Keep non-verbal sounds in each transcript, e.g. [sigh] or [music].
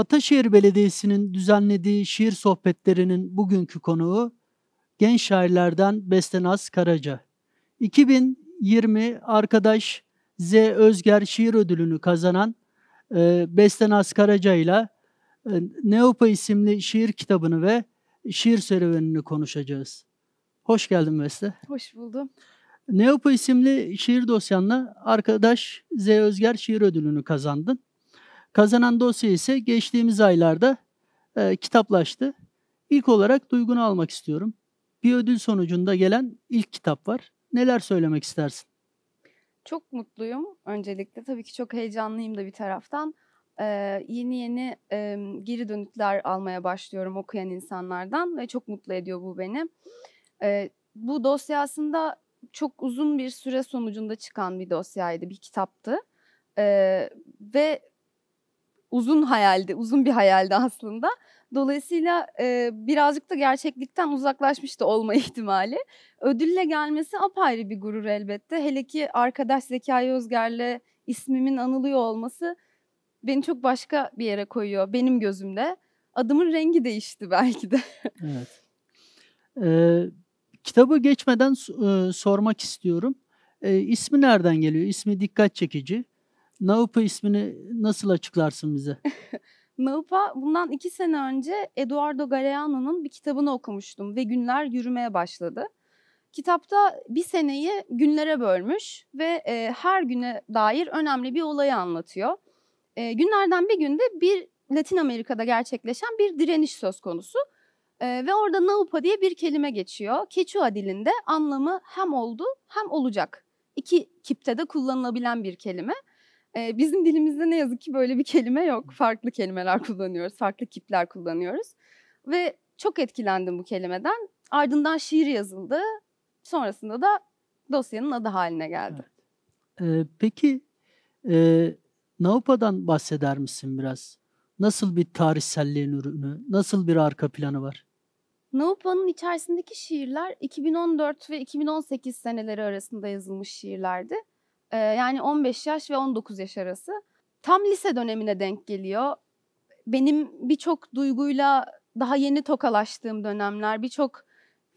Ataşehir Belediyesi'nin düzenlediği şiir sohbetlerinin bugünkü konuğu genç şairlerden Bestenaz Karaca. 2020 arkadaş Z Özger Şiir Ödülünü kazanan e, Bestenaz Karaca ile e, Neopa isimli şiir kitabını ve şiir serüvenini konuşacağız. Hoş geldin Beste. Hoş buldum. Neopa isimli şiir dosyanla arkadaş Z Özger Şiir Ödülünü kazandın. Kazanan dosya ise geçtiğimiz aylarda e, kitaplaştı. İlk olarak duygunu almak istiyorum. Bir ödül sonucunda gelen ilk kitap var. Neler söylemek istersin? Çok mutluyum öncelikle. Tabii ki çok heyecanlıyım da bir taraftan. Ee, yeni yeni e, geri dönükler almaya başlıyorum okuyan insanlardan ve çok mutlu ediyor bu beni. Ee, bu dosya aslında çok uzun bir süre sonucunda çıkan bir dosyaydı, bir kitaptı. Ee, ve uzun hayaldi, uzun bir hayaldi aslında. Dolayısıyla e, birazcık da gerçeklikten uzaklaşmış da olma [laughs] ihtimali. Ödülle gelmesi apayrı bir gurur elbette. Hele ki arkadaş Zekai Özger'le ismimin anılıyor olması beni çok başka bir yere koyuyor benim gözümde. Adımın rengi değişti [laughs] belki de. evet. Ee, kitabı geçmeden e, sormak istiyorum. E, ismi nereden geliyor? İsmi dikkat çekici. Naupa ismini nasıl açıklarsın bize? [laughs] Naupa bundan iki sene önce Eduardo Galeano'nun bir kitabını okumuştum ve günler yürümeye başladı. Kitapta bir seneyi günlere bölmüş ve e, her güne dair önemli bir olayı anlatıyor. E, günlerden bir günde bir Latin Amerika'da gerçekleşen bir direniş söz konusu. E, ve orada Naupa diye bir kelime geçiyor. Keçua dilinde anlamı hem oldu hem olacak. İki kipte de kullanılabilen bir kelime. E, bizim dilimizde ne yazık ki böyle bir kelime yok. Farklı kelimeler kullanıyoruz, farklı kipler kullanıyoruz. Ve çok etkilendim bu kelimeden. Ardından şiir yazıldı. Sonrasında da dosyanın adı haline geldi. Evet. Ee, peki e, Naupa'dan bahseder misin biraz? Nasıl bir tarihselliğin ürünü, nasıl bir arka planı var? Naupa'nın içerisindeki şiirler 2014 ve 2018 seneleri arasında yazılmış şiirlerdi yani 15 yaş ve 19 yaş arası. Tam lise dönemine denk geliyor. Benim birçok duyguyla daha yeni tokalaştığım dönemler, birçok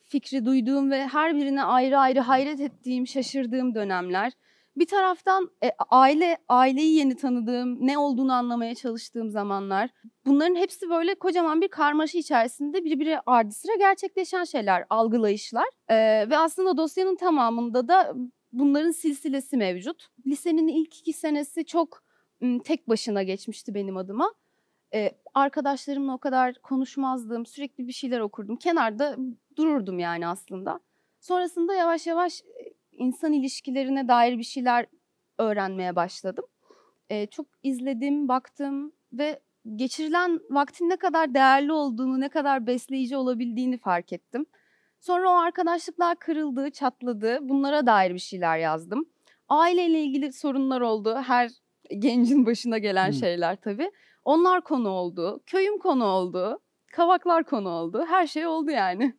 fikri duyduğum ve her birine ayrı ayrı hayret ettiğim, şaşırdığım dönemler. Bir taraftan e, aile aileyi yeni tanıdığım, ne olduğunu anlamaya çalıştığım zamanlar. Bunların hepsi böyle kocaman bir karmaşa içerisinde birbiri ardı sıra gerçekleşen şeyler, algılayışlar. E, ve aslında dosyanın tamamında da bunların silsilesi mevcut. Lisenin ilk iki senesi çok tek başına geçmişti benim adıma. Ee, arkadaşlarımla o kadar konuşmazdım. Sürekli bir şeyler okurdum. Kenarda dururdum yani aslında. Sonrasında yavaş yavaş insan ilişkilerine dair bir şeyler öğrenmeye başladım. Ee, çok izledim, baktım ve geçirilen vaktin ne kadar değerli olduğunu, ne kadar besleyici olabildiğini fark ettim. Sonra o arkadaşlıklar kırıldı, çatladı. Bunlara dair bir şeyler yazdım. Aileyle ilgili sorunlar oldu. Her gencin başına gelen hmm. şeyler tabii. Onlar konu oldu. Köyüm konu oldu. Kavaklar konu oldu. Her şey oldu yani.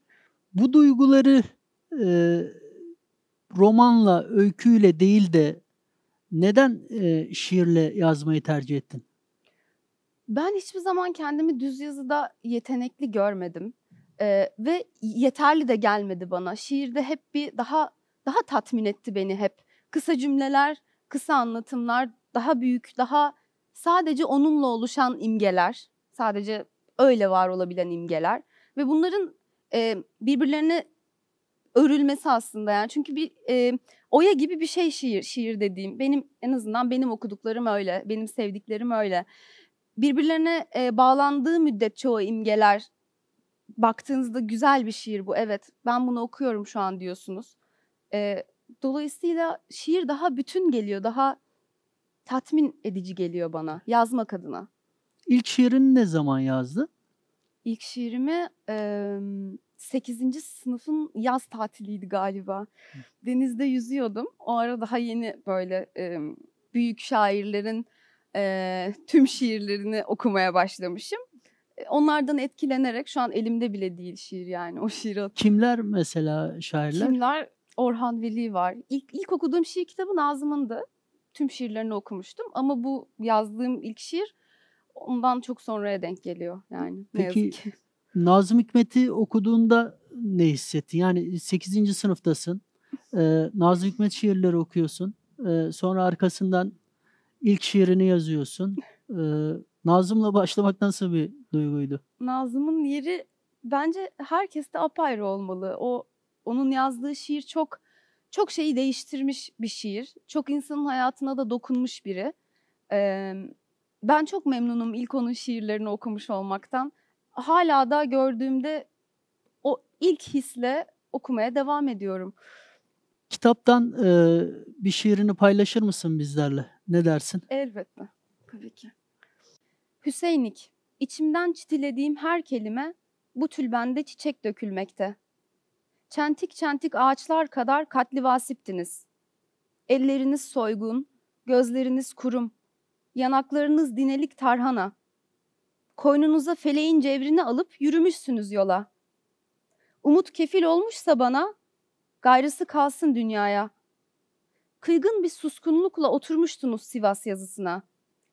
Bu duyguları e, romanla, öyküyle değil de neden e, şiirle yazmayı tercih ettin? Ben hiçbir zaman kendimi düz yazıda yetenekli görmedim. Ee, ve yeterli de gelmedi bana. Şiirde hep bir daha daha tatmin etti beni hep. Kısa cümleler, kısa anlatımlar, daha büyük, daha sadece onunla oluşan imgeler, sadece öyle var olabilen imgeler ve bunların e, birbirlerine örülmesi aslında yani çünkü bir e, oya gibi bir şey şiir şiir dediğim benim en azından benim okuduklarım öyle benim sevdiklerim öyle birbirlerine e, bağlandığı müddet çoğu imgeler baktığınızda güzel bir şiir bu. Evet ben bunu okuyorum şu an diyorsunuz. E, dolayısıyla şiir daha bütün geliyor. Daha tatmin edici geliyor bana yazmak adına. İlk şiirini ne zaman yazdı? İlk şiirimi e, 8. sınıfın yaz tatiliydi galiba. Denizde yüzüyordum. O ara daha yeni böyle e, büyük şairlerin e, tüm şiirlerini okumaya başlamışım. Onlardan etkilenerek şu an elimde bile değil şiir yani o şiir. Kimler mesela şairler? Kimler? Orhan Veli var. İlk, ilk okuduğum şiir kitabı Nazım'ındı. Tüm şiirlerini okumuştum ama bu yazdığım ilk şiir ondan çok sonraya denk geliyor yani. Peki ne yazık ki. Nazım Hikmet'i okuduğunda ne hissettin? Yani 8. sınıftasın. Ee, Nazım Hikmet şiirleri okuyorsun. Ee, sonra arkasından ilk şiirini yazıyorsun. Ee, Nazım'la başlamak nasıl bir duyguydu? Nazım'ın yeri bence herkeste apayrı olmalı. O onun yazdığı şiir çok çok şeyi değiştirmiş bir şiir. Çok insanın hayatına da dokunmuş biri. Ee, ben çok memnunum ilk onun şiirlerini okumuş olmaktan. Hala da gördüğümde o ilk hisle okumaya devam ediyorum. Kitaptan e, bir şiirini paylaşır mısın bizlerle? Ne dersin? Elbette tabii ki. Hüseynik, içimden çitilediğim her kelime bu tülbende çiçek dökülmekte. Çentik çentik ağaçlar kadar katli vasiptiniz. Elleriniz soygun, gözleriniz kurum, yanaklarınız dinelik tarhana. Koynunuza feleğin cevrini alıp yürümüşsünüz yola. Umut kefil olmuşsa bana, gayrısı kalsın dünyaya. Kıygın bir suskunlukla oturmuştunuz Sivas yazısına.''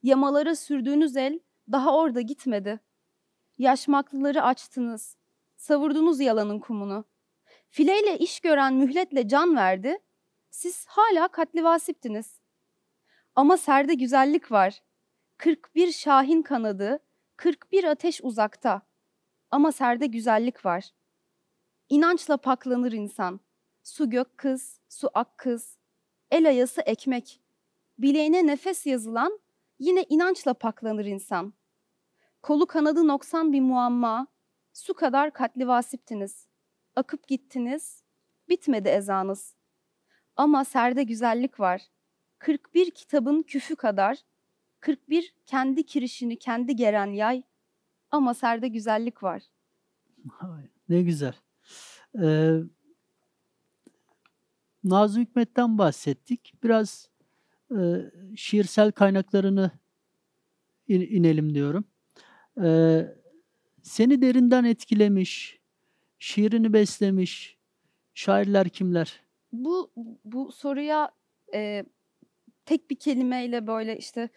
Yamalara sürdüğünüz el daha orada gitmedi. Yaşmaklıları açtınız. Savurdunuz yalanın kumunu. Fileyle iş gören mühletle can verdi. Siz hala katlivasiptiniz. Ama serde güzellik var. 41 şahin kanadı, 41 ateş uzakta. Ama serde güzellik var. İnançla paklanır insan. Su gök kız, su ak kız. El ayası ekmek. Bileğine nefes yazılan Yine inançla paklanır insan. Kolu kanadı noksan bir muamma, su kadar katli vasiptiniz. Akıp gittiniz, bitmedi ezanız. Ama serde güzellik var. 41 kitabın küfü kadar, 41 kendi kirişini kendi geren yay ama serde güzellik var. Ne güzel. Ee, Nazım Hikmet'ten bahsettik. Biraz ee, şiirsel kaynaklarını inelim diyorum. Ee, seni derinden etkilemiş, şiirini beslemiş şairler kimler? Bu bu soruya e, tek bir kelimeyle böyle işte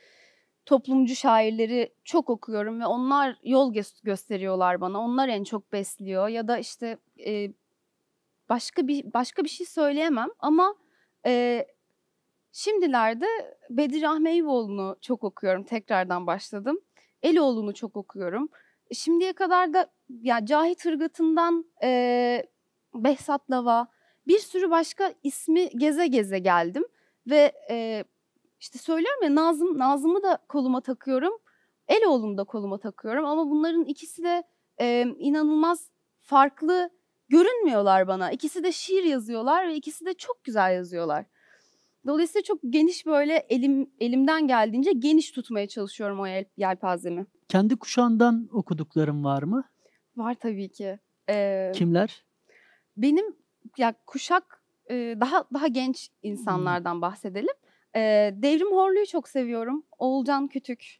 toplumcu şairleri çok okuyorum ve onlar yol gösteriyorlar bana. Onlar en çok besliyor ya da işte e, başka bir başka bir şey söyleyemem ama e, Şimdilerde Bedir Rahmeyvoğlu'nu çok okuyorum. Tekrardan başladım. Eloğlu'nu çok okuyorum. Şimdiye kadar da ya Cahit Hırgat'ından e, Behzat Lava bir sürü başka ismi geze geze geldim. Ve e, işte söylüyorum ya Nazım, Nazım'ı da koluma takıyorum. Eloğlu'nu da koluma takıyorum. Ama bunların ikisi de e, inanılmaz farklı görünmüyorlar bana. İkisi de şiir yazıyorlar ve ikisi de çok güzel yazıyorlar. Dolayısıyla çok geniş böyle elim elimden geldiğince geniş tutmaya çalışıyorum o yel, yelpazemi. Kendi kuşağından okuduklarım var mı? Var tabii ki. Ee, Kimler? Benim ya kuşak e, daha daha genç insanlardan bahsedelim. Ee, Devrim Horlu'yu çok seviyorum. Oğulcan Kütük.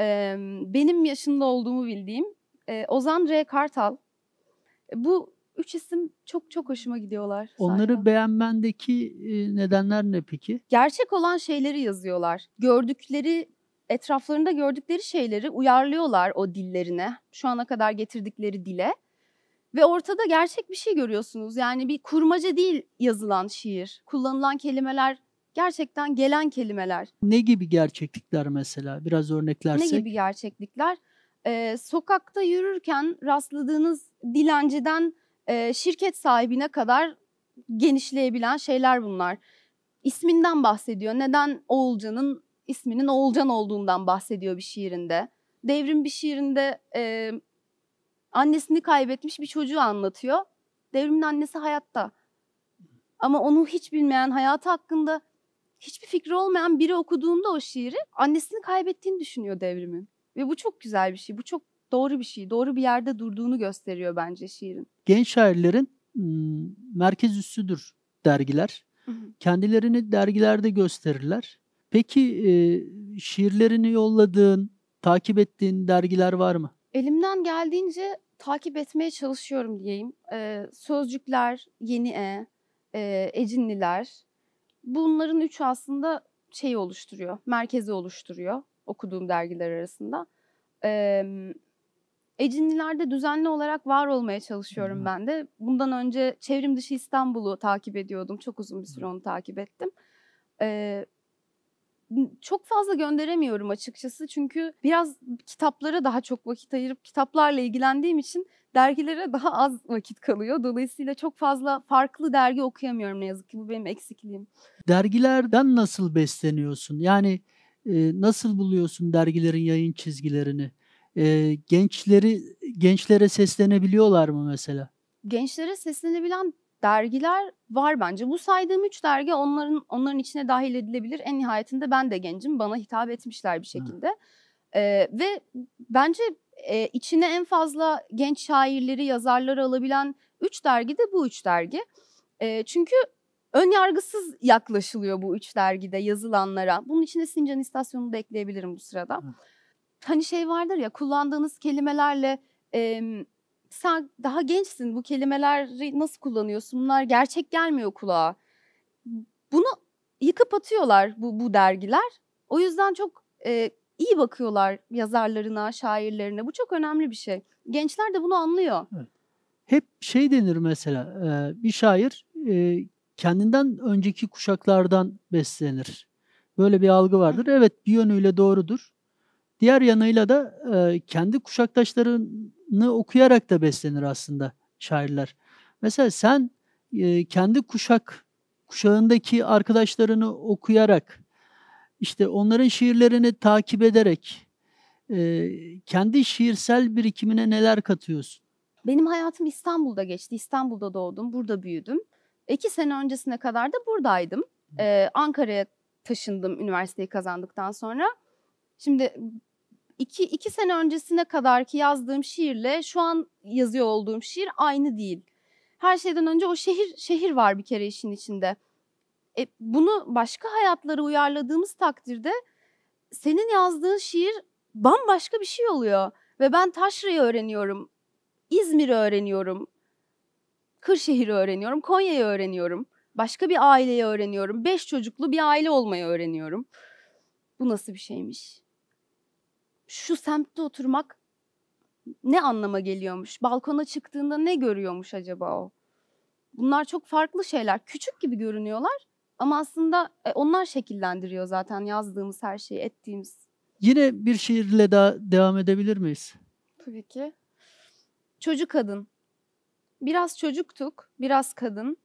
Ee, benim yaşında olduğumu bildiğim e, Ozan R. Kartal. Bu üç isim çok çok hoşuma gidiyorlar. Onları sayfa. beğenmendeki e, nedenler ne peki? Gerçek olan şeyleri yazıyorlar. Gördükleri etraflarında gördükleri şeyleri uyarlıyorlar o dillerine. Şu ana kadar getirdikleri dile. Ve ortada gerçek bir şey görüyorsunuz. Yani bir kurmaca değil yazılan şiir. Kullanılan kelimeler gerçekten gelen kelimeler. Ne gibi gerçeklikler mesela? Biraz örneklersek. Ne gibi gerçeklikler? Ee, sokakta yürürken rastladığınız dilenciden şirket sahibine kadar genişleyebilen şeyler bunlar. İsminden bahsediyor. Neden Oğulcan'ın isminin Oğulcan olduğundan bahsediyor bir şiirinde. Devrim bir şiirinde e, annesini kaybetmiş bir çocuğu anlatıyor. Devrim'in annesi hayatta. Ama onu hiç bilmeyen, hayatı hakkında hiçbir fikri olmayan biri okuduğunda o şiiri annesini kaybettiğini düşünüyor devrimin. Ve bu çok güzel bir şey. Bu çok doğru bir şey, doğru bir yerde durduğunu gösteriyor bence şiirin. Genç şairlerin merkez üssüdür dergiler. Hı hı. Kendilerini dergilerde gösterirler. Peki e, şiirlerini yolladığın, takip ettiğin dergiler var mı? Elimden geldiğince takip etmeye çalışıyorum diyeyim. Ee, Sözcükler, Yeni E, e Ecinliler. Bunların üç aslında şeyi oluşturuyor, merkezi oluşturuyor okuduğum dergiler arasında. Ee, Ecinlilerde düzenli olarak var olmaya çalışıyorum hmm. ben de. Bundan önce çevrim dışı İstanbul'u takip ediyordum. Çok uzun bir süre onu takip ettim. Ee, çok fazla gönderemiyorum açıkçası çünkü biraz kitaplara daha çok vakit ayırıp kitaplarla ilgilendiğim için dergilere daha az vakit kalıyor. Dolayısıyla çok fazla farklı dergi okuyamıyorum ne yazık ki bu benim eksikliğim. Dergilerden nasıl besleniyorsun? Yani e, nasıl buluyorsun dergilerin yayın çizgilerini? E, gençleri gençlere seslenebiliyorlar mı mesela? Gençlere seslenebilen dergiler var bence. Bu saydığım üç dergi onların onların içine dahil edilebilir. En nihayetinde ben de gencim. Bana hitap etmişler bir şekilde. Hı. ve bence e, içine en fazla genç şairleri, yazarları alabilen üç dergi de bu üç dergi. E, çünkü ön yargısız yaklaşılıyor bu üç dergide yazılanlara. Bunun içine Sincan İstasyonu'nu da ekleyebilirim bu sırada. Hı hani şey vardır ya kullandığınız kelimelerle e, sen daha gençsin bu kelimeleri nasıl kullanıyorsun bunlar gerçek gelmiyor kulağa. Bunu yıkıp atıyorlar bu, bu dergiler. O yüzden çok e, iyi bakıyorlar yazarlarına, şairlerine. Bu çok önemli bir şey. Gençler de bunu anlıyor. Hep şey denir mesela e, bir şair e, kendinden önceki kuşaklardan beslenir. Böyle bir algı vardır. Evet bir yönüyle doğrudur. Diğer yanıyla da e, kendi kuşaktaşlarını okuyarak da beslenir aslında şairler. Mesela sen e, kendi kuşak kuşağındaki arkadaşlarını okuyarak işte onların şiirlerini takip ederek e, kendi şiirsel birikimine neler katıyorsun? Benim hayatım İstanbul'da geçti. İstanbul'da doğdum, burada büyüdüm. İki sene öncesine kadar da buradaydım. Ee, Ankara'ya taşındım üniversiteyi kazandıktan sonra. Şimdi iki, iki sene öncesine kadar ki yazdığım şiirle şu an yazıyor olduğum şiir aynı değil. Her şeyden önce o şehir şehir var bir kere işin içinde. E, bunu başka hayatlara uyarladığımız takdirde senin yazdığın şiir bambaşka bir şey oluyor. Ve ben Taşra'yı öğreniyorum, İzmir'i öğreniyorum, Kırşehir'i öğreniyorum, Konya'yı öğreniyorum. Başka bir aileyi öğreniyorum. Beş çocuklu bir aile olmayı öğreniyorum. Bu nasıl bir şeymiş? şu semtte oturmak ne anlama geliyormuş? Balkona çıktığında ne görüyormuş acaba o? Bunlar çok farklı şeyler. Küçük gibi görünüyorlar ama aslında e, onlar şekillendiriyor zaten yazdığımız her şeyi, ettiğimiz. Yine bir şiirle daha devam edebilir miyiz? Tabii ki. Çocuk kadın. Biraz çocuktuk, biraz kadın.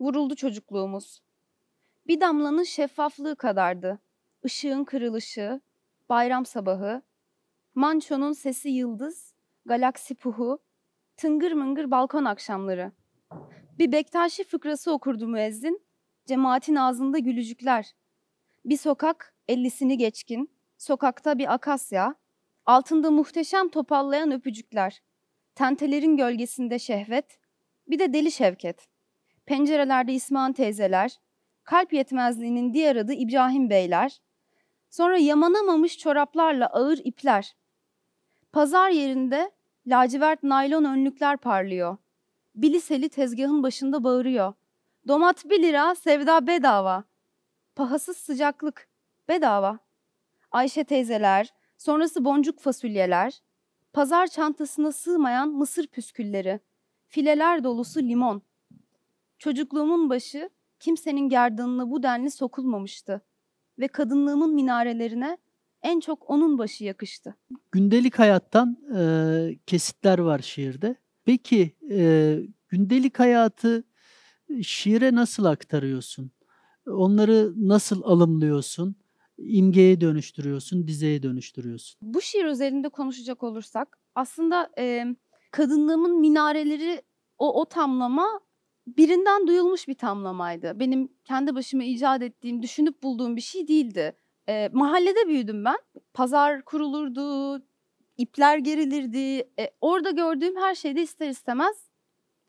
Vuruldu çocukluğumuz. Bir damlanın şeffaflığı kadardı. Işığın kırılışı, bayram sabahı, Manço'nun sesi yıldız, galaksi puhu, tıngır mıngır balkon akşamları. Bir Bektaşi fıkrası okurdu müezzin, cemaatin ağzında gülücükler. Bir sokak ellisini geçkin, sokakta bir akasya, altında muhteşem topallayan öpücükler. Tentelerin gölgesinde şehvet, bir de deli şevket. Pencerelerde İsmail teyzeler, kalp yetmezliğinin diğer adı İbrahim Beyler. Sonra yamanamamış çoraplarla ağır ipler. Pazar yerinde lacivert naylon önlükler parlıyor. Biliseli tezgahın başında bağırıyor. Domat bir lira, sevda bedava. Pahasız sıcaklık, bedava. Ayşe teyzeler, sonrası boncuk fasulyeler, pazar çantasına sığmayan mısır püskülleri, fileler dolusu limon. Çocukluğumun başı kimsenin gerdanına bu denli sokulmamıştı ve kadınlığımın minarelerine en çok onun başı yakıştı. Gündelik hayattan e, kesitler var şiirde. Peki e, gündelik hayatı şiire nasıl aktarıyorsun? Onları nasıl alımlıyorsun? İmgeye dönüştürüyorsun, dizeye dönüştürüyorsun. Bu şiir üzerinde konuşacak olursak aslında e, kadınlığımın minareleri o, o tamlama birinden duyulmuş bir tamlamaydı. Benim kendi başıma icat ettiğim, düşünüp bulduğum bir şey değildi. E, mahallede büyüdüm ben. Pazar kurulurdu, ipler gerilirdi. E, orada gördüğüm her şeyde ister istemez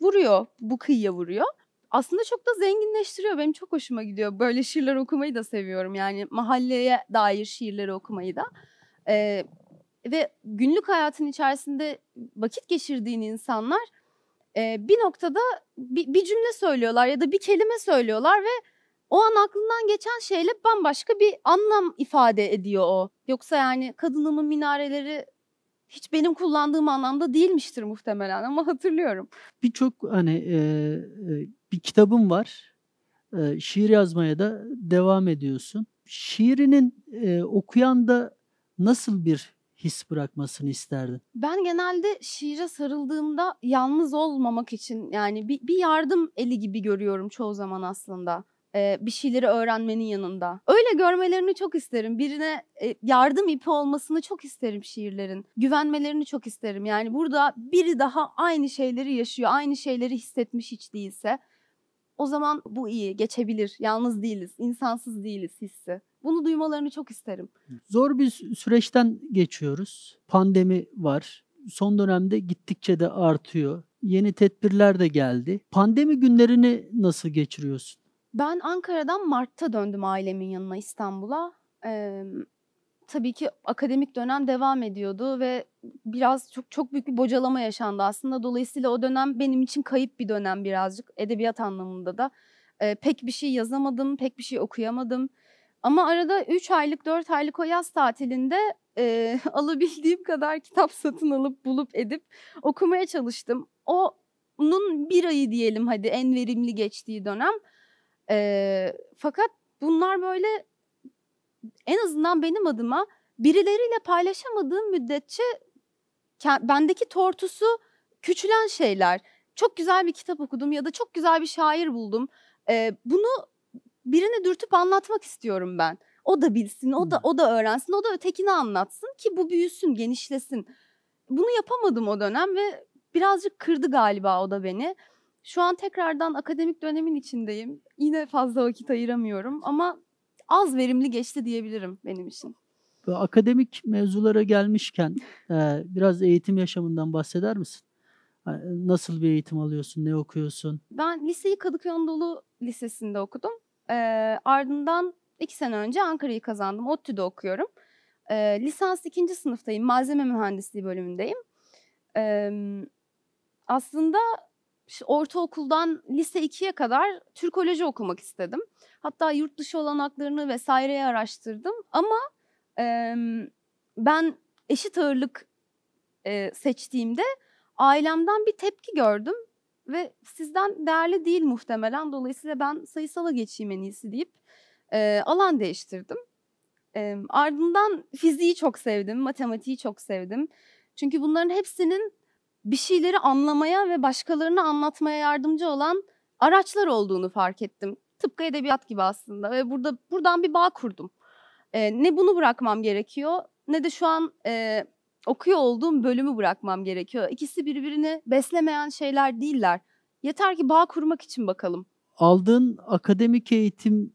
vuruyor, bu kıyıya vuruyor. Aslında çok da zenginleştiriyor. Benim çok hoşuma gidiyor. Böyle şiirler okumayı da seviyorum. Yani mahalleye dair şiirleri okumayı da. E, ve günlük hayatın içerisinde vakit geçirdiğin insanlar e, bir noktada bir, bir cümle söylüyorlar ya da bir kelime söylüyorlar ve o an aklından geçen şeyle bambaşka bir anlam ifade ediyor o. Yoksa yani kadınımın minareleri hiç benim kullandığım anlamda değilmiştir muhtemelen ama hatırlıyorum. Birçok hani e, e bir kitabım var. E, şiir yazmaya da devam ediyorsun. Şiirinin e, okuyan nasıl bir his bırakmasını isterdin? Ben genelde şiire sarıldığımda yalnız olmamak için yani bir, bir yardım eli gibi görüyorum çoğu zaman aslında e, bir şeyleri öğrenmenin yanında. Öyle görmelerini çok isterim. Birine e, yardım ipi olmasını çok isterim şiirlerin. Güvenmelerini çok isterim. Yani burada biri daha aynı şeyleri yaşıyor, aynı şeyleri hissetmiş hiç değilse. O zaman bu iyi, geçebilir. Yalnız değiliz, insansız değiliz hissi. Bunu duymalarını çok isterim. Zor bir süreçten geçiyoruz. Pandemi var. Son dönemde gittikçe de artıyor. Yeni tedbirler de geldi. Pandemi günlerini nasıl geçiriyorsun? Ben Ankara'dan Mart'ta döndüm ailemin yanına İstanbul'a. Ee, tabii ki akademik dönem devam ediyordu ve biraz çok çok büyük bir bocalama yaşandı aslında. Dolayısıyla o dönem benim için kayıp bir dönem birazcık edebiyat anlamında da. Ee, pek bir şey yazamadım, pek bir şey okuyamadım. Ama arada 3 aylık 4 aylık o yaz tatilinde e, [laughs] alabildiğim kadar kitap satın alıp bulup edip okumaya çalıştım. Onun bir ayı diyelim hadi en verimli geçtiği dönem. E, fakat bunlar böyle en azından benim adıma birileriyle paylaşamadığım müddetçe bendeki tortusu küçülen şeyler. Çok güzel bir kitap okudum ya da çok güzel bir şair buldum. E, bunu birine dürtüp anlatmak istiyorum ben. O da bilsin, o da hmm. o da öğrensin, o da ötekini anlatsın ki bu büyüsün, genişlesin. Bunu yapamadım o dönem ve birazcık kırdı galiba o da beni. Şu an tekrardan akademik dönemin içindeyim. Yine fazla vakit ayıramıyorum ama az verimli geçti diyebilirim benim için. Böyle akademik mevzulara gelmişken e, biraz eğitim yaşamından bahseder misin? E, nasıl bir eğitim alıyorsun, ne okuyorsun? Ben liseyi Kadıköy Anadolu Lisesi'nde okudum. E, ardından iki sene önce Ankara'yı kazandım. ODTÜ'de okuyorum. E, lisans ikinci sınıftayım. Malzeme mühendisliği bölümündeyim. E, aslında ortaokuldan lise 2'ye kadar Türkoloji okumak istedim. Hatta yurt dışı olanaklarını vesaireye araştırdım ama e, ben eşit ağırlık e, seçtiğimde ailemden bir tepki gördüm ve sizden değerli değil muhtemelen dolayısıyla ben sayısala geçeyim en iyisi deyip e, alan değiştirdim. E, ardından fiziği çok sevdim, matematiği çok sevdim. Çünkü bunların hepsinin bir şeyleri anlamaya ve başkalarına anlatmaya yardımcı olan araçlar olduğunu fark ettim. Tıpkı edebiyat gibi aslında ve burada buradan bir bağ kurdum. E, ne bunu bırakmam gerekiyor ne de şu an e, okuyor olduğum bölümü bırakmam gerekiyor. İkisi birbirini beslemeyen şeyler değiller. Yeter ki bağ kurmak için bakalım. Aldığın akademik eğitimi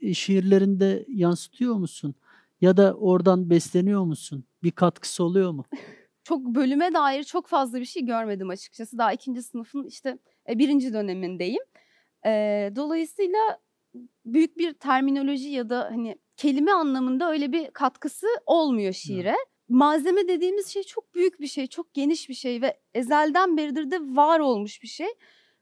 e, şiirlerinde yansıtıyor musun? Ya da oradan besleniyor musun? Bir katkısı oluyor mu? [laughs] çok bölüme dair çok fazla bir şey görmedim açıkçası. Daha ikinci sınıfın işte e, birinci dönemindeyim. E, dolayısıyla büyük bir terminoloji ya da hani kelime anlamında öyle bir katkısı olmuyor şiire. Evet. Malzeme dediğimiz şey çok büyük bir şey, çok geniş bir şey ve ezelden beridir de var olmuş bir şey.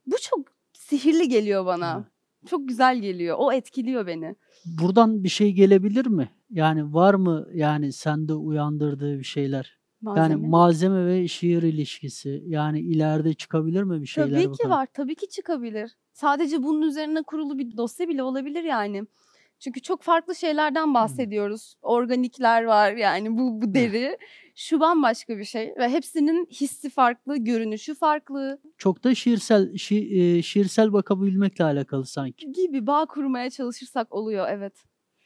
Bu çok sihirli geliyor bana. Evet. Çok güzel geliyor. O etkiliyor beni. Buradan bir şey gelebilir mi? Yani var mı yani sende uyandırdığı bir şeyler? Malzeme. Yani malzeme ve şiir ilişkisi. Yani ileride çıkabilir mi bir şeyler? Tabii ki var. Tabii ki çıkabilir. Sadece bunun üzerine kurulu bir dosya bile olabilir yani. Çünkü çok farklı şeylerden bahsediyoruz. Hmm. Organikler var yani bu, bu deri. Şu bambaşka bir şey ve hepsinin hissi farklı, görünüşü farklı. Çok da şiirsel şi, e, şiirsel bakabilmekle alakalı sanki. Gibi bağ kurmaya çalışırsak oluyor evet.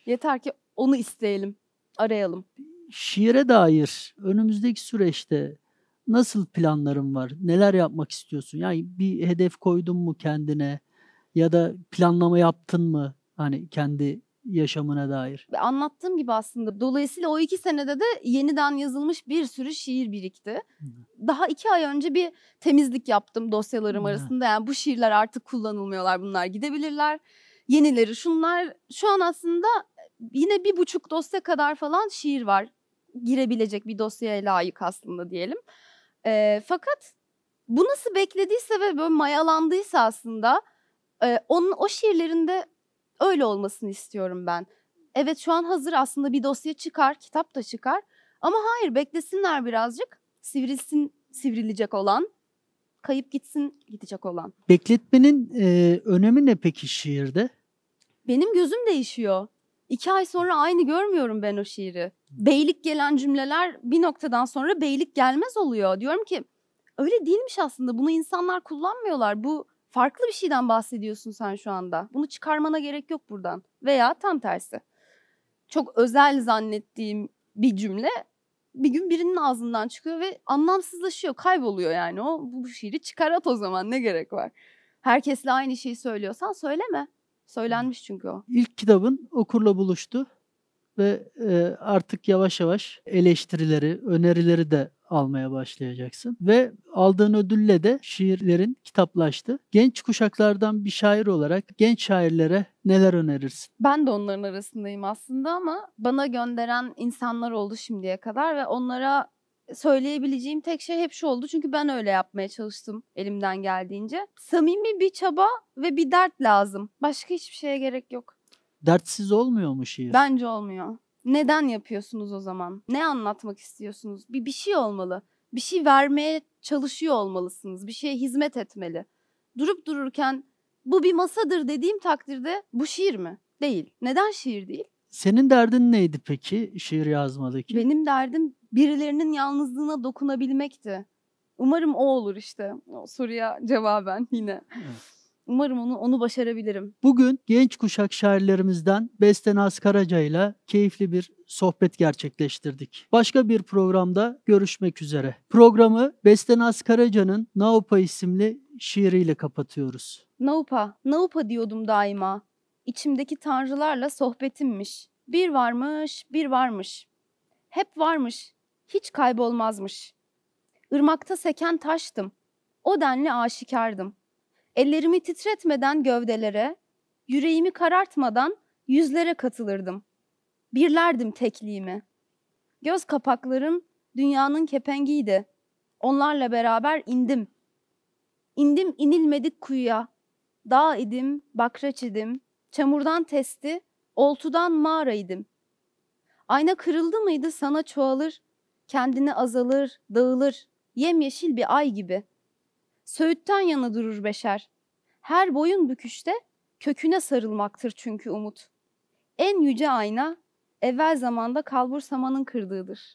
Yeter ki onu isteyelim, arayalım şiire dair önümüzdeki süreçte nasıl planların var? Neler yapmak istiyorsun? Yani bir hedef koydun mu kendine ya da planlama yaptın mı? Hani kendi yaşamına dair. Anlattığım gibi aslında dolayısıyla o iki senede de yeniden yazılmış bir sürü şiir birikti. Hı. Daha iki ay önce bir temizlik yaptım dosyalarım Hı. arasında. Yani bu şiirler artık kullanılmıyorlar bunlar gidebilirler. Yenileri şunlar şu an aslında yine bir buçuk dosya kadar falan şiir var girebilecek bir dosyaya layık aslında diyelim. E, fakat bu nasıl beklediyse ve böyle mayalandıysa aslında e, onun o şiirlerinde öyle olmasını istiyorum ben. Evet şu an hazır aslında bir dosya çıkar, kitap da çıkar. Ama hayır beklesinler birazcık. Sivrilsin sivrilecek olan, kayıp gitsin gidecek olan. Bekletmenin e, önemi ne peki şiirde? Benim gözüm değişiyor. İki ay sonra aynı görmüyorum ben o şiiri beylik gelen cümleler bir noktadan sonra beylik gelmez oluyor. Diyorum ki öyle değilmiş aslında. Bunu insanlar kullanmıyorlar. Bu farklı bir şeyden bahsediyorsun sen şu anda. Bunu çıkarmana gerek yok buradan. Veya tam tersi. Çok özel zannettiğim bir cümle bir gün birinin ağzından çıkıyor ve anlamsızlaşıyor, kayboluyor yani. O bu şiiri çıkarat o zaman ne gerek var? Herkesle aynı şeyi söylüyorsan söyleme. Söylenmiş çünkü o. İlk kitabın okurla buluştu ve e, artık yavaş yavaş eleştirileri, önerileri de almaya başlayacaksın. Ve aldığın ödülle de şiirlerin kitaplaştı. Genç kuşaklardan bir şair olarak genç şairlere neler önerirsin? Ben de onların arasındayım aslında ama bana gönderen insanlar oldu şimdiye kadar ve onlara söyleyebileceğim tek şey hep şu oldu. Çünkü ben öyle yapmaya çalıştım elimden geldiğince. Samimi bir çaba ve bir dert lazım. Başka hiçbir şeye gerek yok. Dertsiz olmuyor mu şiir? Bence olmuyor. Neden yapıyorsunuz o zaman? Ne anlatmak istiyorsunuz? Bir bir şey olmalı. Bir şey vermeye çalışıyor olmalısınız. Bir şeye hizmet etmeli. Durup dururken bu bir masadır dediğim takdirde bu şiir mi? Değil. Neden şiir değil? Senin derdin neydi peki şiir yazmadaki? Benim derdim birilerinin yalnızlığına dokunabilmekti. Umarım o olur işte. O soruya cevaben yine. Evet. Umarım onu, onu başarabilirim. Bugün genç kuşak şairlerimizden Bestenaz Karaca ile keyifli bir sohbet gerçekleştirdik. Başka bir programda görüşmek üzere. Programı Bestenaz Karaca'nın Naupa isimli şiiriyle kapatıyoruz. Naupa, Naupa diyordum daima. İçimdeki tanrılarla sohbetimmiş. Bir varmış, bir varmış. Hep varmış, hiç kaybolmazmış. Irmakta seken taştım. O denli aşikardım.'' Ellerimi titretmeden gövdelere, yüreğimi karartmadan yüzlere katılırdım. Birlerdim tekliğimi. Göz kapaklarım dünyanın kepengiydi. Onlarla beraber indim. İndim inilmedik kuyuya. Dağ idim, bakraç idim. Çamurdan testi, oltudan mağara idim. Ayna kırıldı mıydı sana çoğalır, kendini azalır, dağılır, yemyeşil bir ay gibi.'' Söğütten yana durur beşer. Her boyun büküşte köküne sarılmaktır çünkü umut. En yüce ayna evvel zamanda kalbur samanın kırdığıdır.